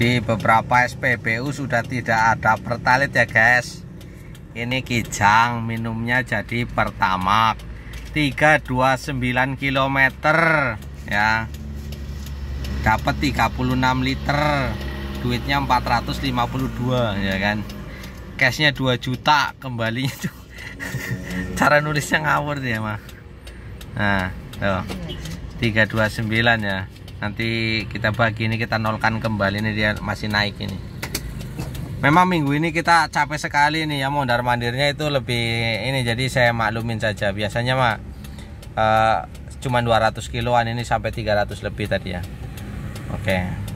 di beberapa SPBU sudah tidak ada pertalit ya guys ini kijang minumnya jadi pertama 329 km ya dapat 36 liter duitnya 452 ya kan cashnya 2 juta kembali itu cara nulisnya ngawur dia mah nah tuh 329 ya nanti kita bagi ini kita nolkan kembali ini dia masih naik ini memang minggu ini kita capek sekali nih ya mondar mandirnya itu lebih ini jadi saya maklumin saja biasanya mah uh, eh, cuman 200 kiloan ini sampai 300 lebih tadi ya oke okay.